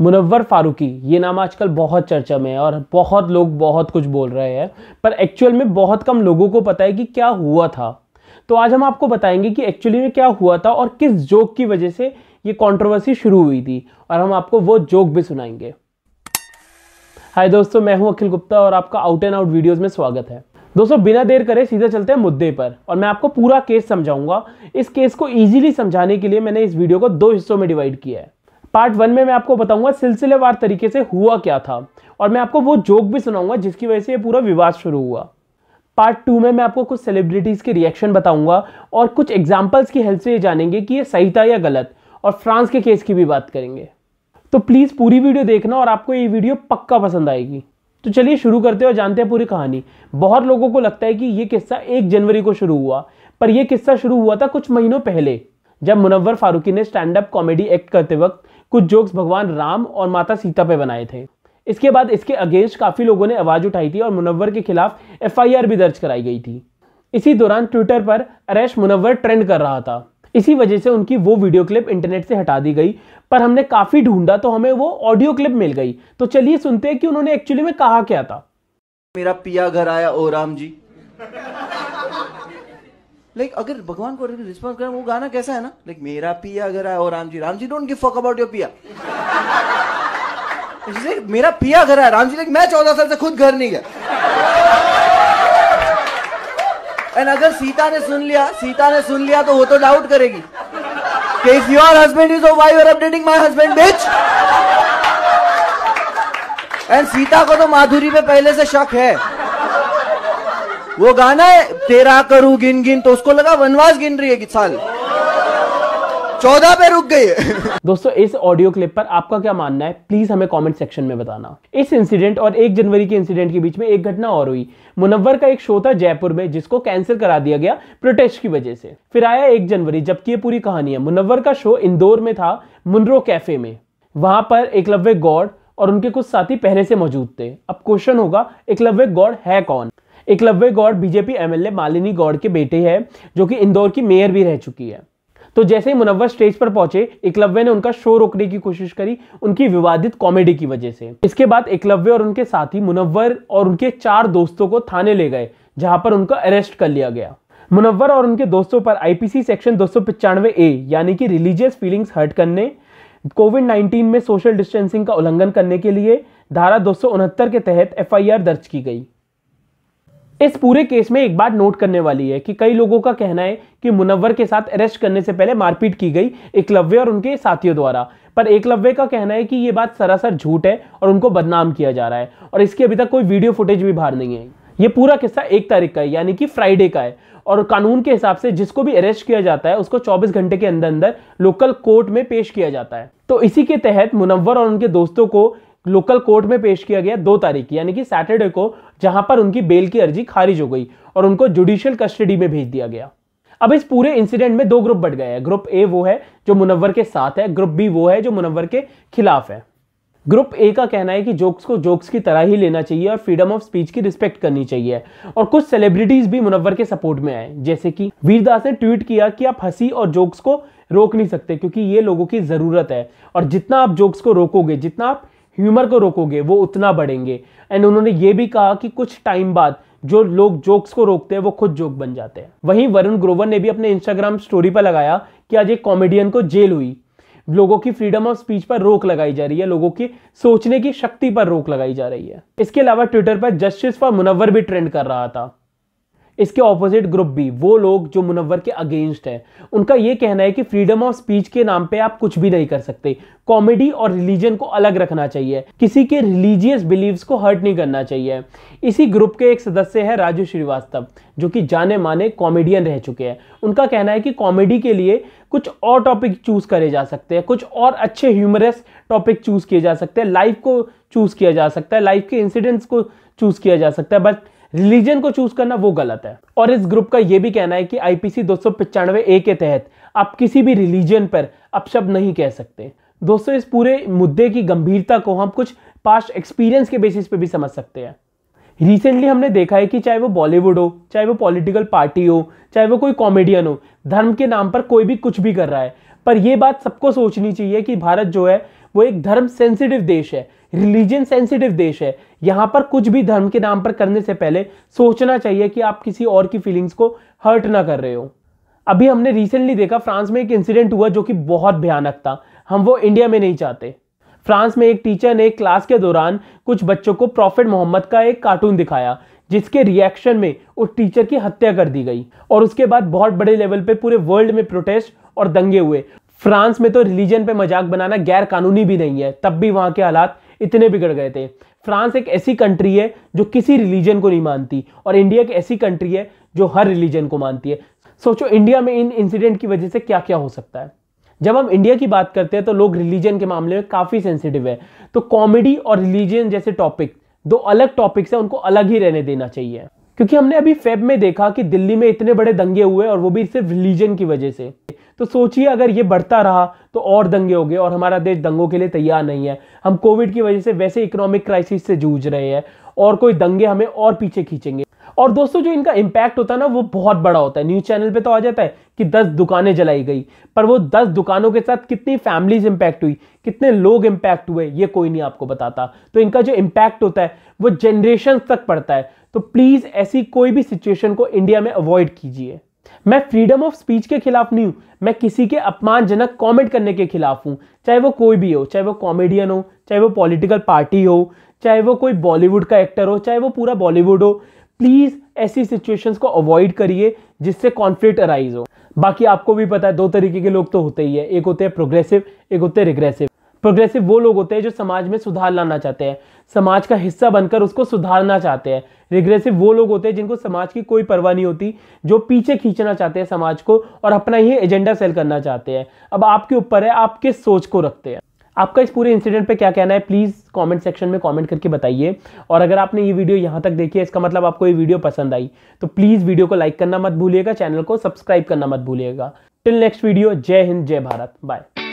मुनवर फारूकी ये नाम आजकल बहुत चर्चा में है और बहुत लोग बहुत कुछ बोल रहे हैं पर एक्चुअल में बहुत कम लोगों को पता है कि क्या हुआ था तो आज हम आपको बताएंगे कि एक्चुअली में क्या हुआ था और किस जोक की वजह से ये कंट्रोवर्सी शुरू हुई थी और हम आपको वो जोक भी सुनाएंगे हाय दोस्तों मैं हूं अखिल गुप्ता और आपका आउट एंड आउट वीडियोस में स्वागत है दोस्तों बिना देर करे सीधा चलते हैं मुद्दे पर और मैं आपको पूरा केस समझाऊंगा इस केस को इजीली समझाने के लिए मैंने इस वीडियो को दो हिस्सों में डिवाइड किया है पार्ट वन में मैं आपको बताऊंगा सिलसिलेवार तरीके से हुआ क्या था और मैं आपको वो जोक भी सुनाऊंगा जिसकी वजह से ये पूरा विवाद शुरू हुआ पार्ट टू में मैं आपको कुछ सेलिब्रिटीज़ के रिएक्शन बताऊंगा और कुछ एग्जाम्पल्स की हेल्प से ये जानेंगे कि ये सही था या गलत और फ्रांस के केस की भी बात करेंगे तो प्लीज़ पूरी वीडियो देखना और आपको ये वीडियो पक्का पसंद आएगी तो चलिए शुरू करते हैं और जानते हैं पूरी कहानी बहुत लोगों को लगता है कि ये किस्सा एक जनवरी को शुरू हुआ पर यह किस्सा शुरू हुआ था कुछ महीनों पहले जब मुनव्वर फारूकी ने स्टैंड अप कॉमेडी एक्ट करते वक्त कुछ जोक्स भगवान राम और माता सीता पे बनाए थे इसके बाद इसके अगेंस्ट काफ़ी लोगों ने आवाज़ उठाई थी और मुनव्वर के खिलाफ एफआईआर भी दर्ज कराई गई थी इसी दौरान ट्विटर पर अरेश मुनव्वर ट्रेंड कर रहा था इसी वजह से उनकी वो वीडियो क्लिप इंटरनेट से हटा दी गई पर हमने काफ़ी ढूंढा तो हमें वो ऑडियो क्लिप मिल गई तो चलिए सुनते हैं कि उन्होंने एक्चुअली में कहा क्या था मेरा पिया घर आया ओ राम जी लाइक like, अगर भगवान को रिस्पॉन्स करें वो गाना कैसा है ना लाइक like, मेरा पिया घर आया और Ram ji Ram ji don't give fuck about your पिया मेरा पिया घर आया राम जी लाइक मैं चौदह साल से खुद घर नहीं गया एंड अगर सीता ने सुन लिया सीता ने सुन लिया तो वो तो डाउट करेगी कि if your husband is oh why you're updating my husband bitch and Sita को तो माधुरी पे पहले से शक है वो गाना है तेरा करू गिन गिन तो उसको लगा वनवास गिन रही है कि साल चौदह पे रुक गई है दोस्तों इस ऑडियो क्लिप पर आपका क्या मानना है प्लीज हमें कमेंट सेक्शन में बताना इस इंसिडेंट और एक जनवरी के इंसिडेंट के बीच में एक घटना और हुई मुनव्वर का एक शो था जयपुर में जिसको कैंसिल करा दिया गया प्रोटेस्ट की वजह से फिर आया एक जनवरी जबकि ये पूरी कहानी है मुनव्वर का शो इंदौर में था मुनरो कैफे में वहां पर एकलव्य गौड़ और उनके कुछ साथी पहले से मौजूद थे अब क्वेश्चन होगा एकलव्य गौड़ है कौन एकलव्य गौड़ बीजेपी एमएलए मालिनी गौड़ के बेटे हैं जो कि इंदौर की मेयर भी रह चुकी है तो जैसे ही मुनव्वर स्टेज पर पहुंचे एकलव्य ने उनका शो रोकने की कोशिश करी उनकी विवादित कॉमेडी की वजह से इसके बाद एकलव्य और उनके साथी मुनव्वर और उनके चार दोस्तों को थाने ले गए जहां पर उनका अरेस्ट कर लिया गया मुनव्वर और उनके दोस्तों पर आईपीसी सेक्शन दो ए यानी कि रिलीजियस फीलिंग्स हर्ट करने कोविड 19 में सोशल डिस्टेंसिंग का उल्लंघन करने के लिए धारा दो के तहत एफआईआर दर्ज की गई इस पूरे केस में एक बात नोट करने वाली है कि कई लोगों का कहना है कि मुनव्वर के साथ अरेस्ट करने से पहले मारपीट की गई एकलव्य और उनके साथियों द्वारा पर एकलव्य का कहना है कि ये बात सरासर झूठ है और उनको बदनाम किया जा रहा है और इसकी अभी तक कोई वीडियो फुटेज भी बाहर नहीं है ये पूरा किस्सा एक तारीख का है यानी कि फ्राइडे का है और कानून के हिसाब से जिसको भी अरेस्ट किया जाता है उसको 24 घंटे के अंदर अंदर लोकल कोर्ट में पेश किया जाता है तो इसी के तहत मुनव्वर और उनके दोस्तों को लोकल कोर्ट में पेश किया गया दो तारीख यानी कि सैटरडे को जहां पर उनकी बेल की अर्जी खारिज हो गई और उनको जुडिशियल कस्टडी में भेज दिया गया अब इस पूरे इंसिडेंट में दो ग्रुप बट गए हैं ग्रुप ए वो है जो मुनव्वर के साथ है ग्रुप बी वो है जो मुनव्वर के खिलाफ है ग्रुप ए का कहना है कि जोक्स को जोक्स की तरह ही लेना चाहिए और फ्रीडम ऑफ स्पीच की रिस्पेक्ट करनी चाहिए और कुछ सेलिब्रिटीज भी मुनव्वर के सपोर्ट में आए जैसे कि वीरदास ने ट्वीट किया कि आप हंसी और जोक्स को रोक नहीं सकते क्योंकि ये लोगों की ज़रूरत है और जितना आप जोक्स को रोकोगे जितना आप ह्यूमर को रोकोगे वो उतना बढ़ेंगे एंड उन्होंने ये भी कहा कि कुछ टाइम बाद जो लोग जोक्स को रोकते हैं वो खुद जोक बन जाते हैं वहीं वरुण ग्रोवर ने भी अपने इंस्टाग्राम स्टोरी पर लगाया कि आज एक कॉमेडियन को जेल हुई लोगों की फ्रीडम ऑफ स्पीच पर रोक लगाई जा रही है लोगों की सोचने की शक्ति पर रोक लगाई जा रही है इसके अलावा ट्विटर पर जस्टिस फॉर मुनव्वर भी ट्रेंड कर रहा था इसके ऑपोजिट ग्रुप भी वो लोग जो मुनव्वर के अगेंस्ट हैं उनका ये कहना है कि फ्रीडम ऑफ स्पीच के नाम पे आप कुछ भी नहीं कर सकते कॉमेडी और रिलीजन को अलग रखना चाहिए किसी के रिलीजियस बिलीव्स को हर्ट नहीं करना चाहिए इसी ग्रुप के एक सदस्य है राजू श्रीवास्तव जो कि जाने माने कॉमेडियन रह चुके हैं उनका कहना है कि कॉमेडी के लिए कुछ और टॉपिक चूज करे जा सकते हैं कुछ और अच्छे ह्यूमरस टॉपिक चूज किए जा सकते हैं लाइफ को चूज किया जा सकता है लाइफ के इंसिडेंट्स को चूज किया जा सकता है बट रिलीजन को चूज करना वो गलत है और इस ग्रुप का ये भी कहना है कि आईपीसी दो ए के तहत आप किसी भी रिलीजन पर अपशब्द नहीं कह सकते दोस्तों इस पूरे मुद्दे की गंभीरता को हम कुछ पास्ट एक्सपीरियंस के बेसिस पे भी समझ सकते हैं रिसेंटली हमने देखा है कि चाहे वो बॉलीवुड हो चाहे वो पॉलिटिकल पार्टी हो चाहे वो कोई कॉमेडियन हो धर्म के नाम पर कोई भी कुछ भी कर रहा है पर यह बात सबको सोचनी चाहिए कि भारत जो है वो एक धर्म सेंसिटिव देश है रिलीजन सेंसिटिव देश है यहाँ पर कुछ भी धर्म के नाम पर करने से पहले सोचना चाहिए कि आप किसी और की फीलिंग्स को हर्ट ना कर रहे हो अभी हमने रिसेंटली देखा फ्रांस में एक इंसिडेंट हुआ जो कि बहुत भयानक था हम वो इंडिया में नहीं चाहते फ्रांस में एक टीचर ने क्लास के दौरान कुछ बच्चों को प्रॉफिट मोहम्मद का एक कार्टून दिखाया जिसके रिएक्शन में उस टीचर की हत्या कर दी गई और उसके बाद बहुत बड़े लेवल पे पूरे वर्ल्ड में प्रोटेस्ट और दंगे हुए फ्रांस में तो रिलीजन पे मजाक बनाना गैर कानूनी भी नहीं है तब भी वहां के हालात इतने बिगड़ गए थे फ्रांस एक ऐसी कंट्री है जो किसी रिलीजन को नहीं मानती और इंडिया एक ऐसी कंट्री है जो हर रिलीजन को मानती है सोचो इंडिया में इन इंसिडेंट की वजह से क्या क्या हो सकता है जब हम इंडिया की बात करते हैं तो लोग रिलीजन के मामले में काफ़ी सेंसिटिव है तो कॉमेडी और रिलीजन जैसे टॉपिक दो अलग टॉपिक्स हैं उनको अलग ही रहने देना चाहिए क्योंकि हमने अभी फेब में देखा कि दिल्ली में इतने बड़े दंगे हुए और वो भी सिर्फ रिलीजन की वजह से तो सोचिए अगर ये बढ़ता रहा तो और दंगे हो गए और हमारा देश दंगों के लिए तैयार नहीं है हम कोविड की वजह से वैसे इकोनॉमिक क्राइसिस से जूझ रहे हैं और कोई दंगे हमें और पीछे खींचेंगे और दोस्तों जो इनका इम्पैक्ट होता है ना वो बहुत बड़ा होता है न्यूज़ चैनल पे तो आ जाता है कि दस दुकानें जलाई गई पर वो दस दुकानों के साथ कितनी फैमिलीज इम्पैक्ट हुई कितने लोग इम्पैक्ट हुए ये कोई नहीं आपको बताता तो इनका जो इम्पैक्ट होता है वो जनरेशन तक पड़ता है तो प्लीज़ ऐसी कोई भी सिचुएशन को इंडिया में अवॉइड कीजिए मैं फ्रीडम ऑफ स्पीच के खिलाफ नहीं हूं मैं किसी के अपमानजनक कमेंट करने के खिलाफ हूं चाहे वो कोई भी हो चाहे वो कॉमेडियन हो चाहे वो पॉलिटिकल पार्टी हो चाहे वो कोई बॉलीवुड का एक्टर हो चाहे वो पूरा बॉलीवुड हो प्लीज़ ऐसी सिचुएशंस को अवॉइड करिए जिससे कॉन्फ्लिक्ट अराइज हो बाकी आपको भी पता है दो तरीके के लोग तो होते ही है एक होते हैं प्रोग्रेसिव एक होते हैं रिग्रेसिव प्रोग्रेसिव वो लोग होते हैं जो समाज में सुधार लाना चाहते हैं समाज का हिस्सा बनकर उसको सुधारना चाहते हैं रिग्रेसिव वो लोग होते हैं जिनको समाज की कोई परवाह नहीं होती जो पीछे खींचना चाहते हैं समाज को और अपना ही एजेंडा सेल करना चाहते हैं अब आपके ऊपर है आप किस सोच को रखते हैं आपका इस पूरे इंसिडेंट पे क्या कहना है प्लीज़ कमेंट सेक्शन में कमेंट करके बताइए और अगर आपने ये वीडियो यहाँ तक देखी है इसका मतलब आपको ये वीडियो पसंद आई तो प्लीज़ वीडियो को लाइक करना मत भूलिएगा चैनल को सब्सक्राइब करना मत भूलिएगा टिल नेक्स्ट वीडियो जय हिंद जय भारत बाय